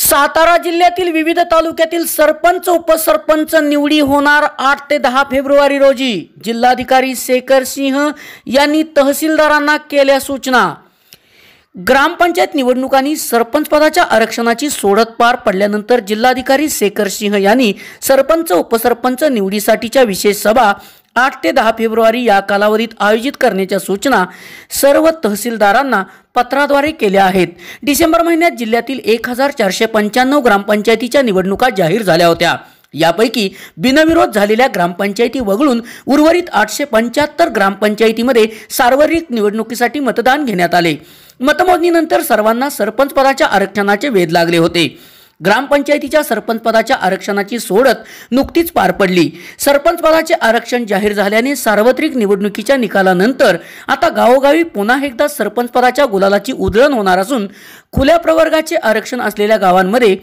सातारा जिल्ह्यातील विविध तालुक्यातील सरपंच उपसरपंच निवडी होणार आठ ते दहा फेब्रुवारी रोजी जिल्हाधिकारी शेखर सिंह यांनी तहसीलदारांना केल्या सूचना ग्रामपंचायत निवडणुकांनी सरपंच पदाच्या आरक्षणाची सोडत पार पडल्यानंतर जिल्हाधिकारी शेखर सिंह यांनी सरपंच उपसरपंच निवडीसाठीच्या विशेष सभा आठ ते दहा फेब्रुवारी या कालावधीत आयोजित करण्याच्या सूचना सर्व तहसीलदारांना पत्राद्वारे केल्या आहेत डिसेंबर महिन्यात जिल्ह्यातील एक हजार चारशे पंच्याण्णव ग्रामपंचायतीच्या निवडणुका जाहीर झाल्या होत्या यापैकी बिनविरोध झालेल्या ग्रामपंचायती वगळून उर्वरित आठशे पंच्याहत्तर ग्रामपंचायतीमध्ये सार्वजनिक निवडणुकीसाठी मतदान घेण्यात आले मतमोजणीनंतर सर्वांना सरपंच पदाच्या आरक्षणाचे वेध लागले होते ग्रामपंचायतीच्या सरपंचपदाच्या आरक्षणाची सोडत नुकतीच पार पडली सरपंचपदाचे आरक्षण जाहीर झाल्याने सार्वत्रिक निवडणुकीच्या निकालानंतर आता गावोगावी पुन्हा एकदा सरपंचपदाच्या गुलालाची उधळण होणार असून खुल्या प्रवर्गाचे आरक्षण असलेल्या गावांमध्ये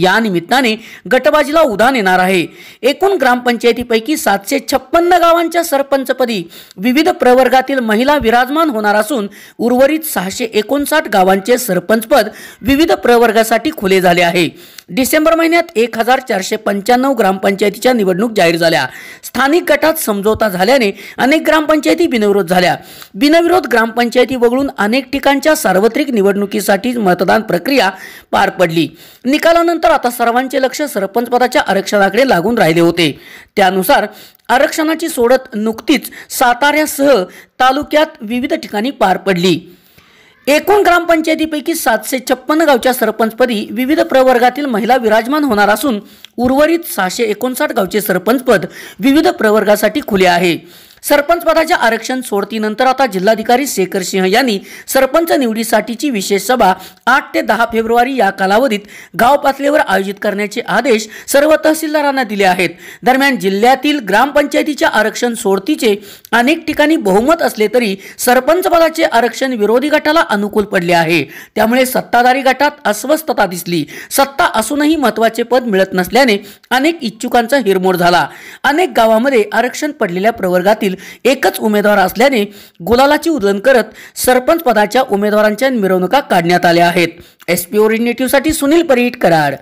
या निमित्ताने गटबाजीला उधाण येणार आहे एकूण ग्रामपंचायतीपैकी सातशे छप्पन्न गावांच्या सरपंचपदी विविध प्रवर्गातील महिला विराजमान होणार असून उर्वरित सहाशे एकोणसाठ गावांचे सरपंचपद विविध प्रवर्गासाठी खुले झाले आहे डिसेंबर महिन्यात एक हजार चारशे पंच्याण्णव ग्रामपंचायतीच्या निवडणूक जाहीर झाल्या स्थानिक गटात समझोता झाल्याने अनेक ग्रामपंचायती बिनविरोध झाल्या बिनविरोध ग्रामपंचायती वगळून अनेक ठिकाणच्या सार्वत्रिक निवडणुकीसाठी मतदान प्रक्रिया पार पडली निकालानंतर त्यानंतर आता सर्वांचे लक्ष सरपंच पदाच्या आरक्षणाकडे लागून राहिले होते त्यानुसार आरक्षणाची सोडत नुकतीच साताऱ्यासह तालुक्यात विविध ठिकाणी पार पडली एकूण ग्रामपंचायतीपैकी सातशे छप्पन्न गावच्या सरपंचपदी विविध प्रवर्गातील महिला विराजमान होणार असून उर्वरित सहाशे एकोणसाठ गावचे सरपंचपद विविध प्रवर्गासाठी खुले आहे सरपंच पदाच्या आरक्षण सोडतीनंतर आता जिल्हाधिकारी शेखर सिंह यांनी सरपंच निवडीसाठीची विशेष सभा आठ ते दहा फेब्रुवारी या कालावधीत गाव पातळीवर आयोजित करण्याचे आदेश सर्व तहसीलदारांना दिले आहेत दरम्यान जिल्ह्यातील ग्रामपंचायतीच्या आरक्षण सोडतीचे अनेक ठिकाणी बहुमत असले तरी सरपंच पदाचे आरक्षण विरोधी गटाला अनुकूल पडले आहे त्यामुळे सत्ताधारी गटात अस्वस्थता दिसली सत्ता असूनही महत्वाचे पद मिळत नसल्याने अनेक इच्छुकांचा हिरमोड झाला अनेक गावामध्ये आरक्षण पडलेल्या प्रवर्गातील एकच उमेदवार असल्याने गुलालाची उधळण करत सरपंच पदाच्या उमेदवारांच्या मिरवणुका काढण्यात आल्या आहेत एस पी साठी सुनील परीट कराड